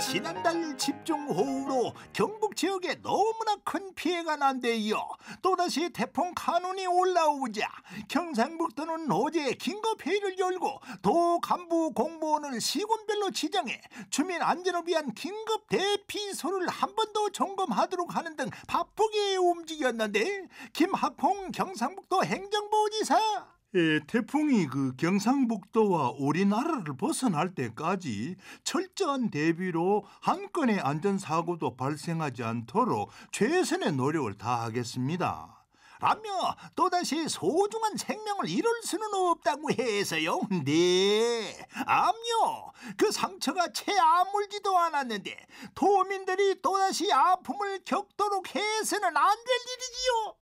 지난달 집중호우로 경북 지역에 너무나 큰 피해가 난데이어 또다시 태풍 카눈이 올라오자 경상북도는 어제 긴급회의를 열고 도 간부 공무원을 시군별로 지정해 주민 안전을 위한 긴급 대피소를 한 번 더 점검하도록 하는 등 바쁘게 움직였는데 김학홍 경상북도 행정부지사 예, 태풍이 그 경상북도와 우리나라를 벗어날 때까지 철저한 대비로 한 건의 안전사고도 발생하지 않도록 최선의 노력을 다하겠습니다. 라며 또다시 소중한 생명을 잃을 수는 없다고 해서요. 네, 암요. 그 상처가 채 아물지도 않았는데 도민들이 또다시 아픔을 겪도록 해서는 안 될 일이지요.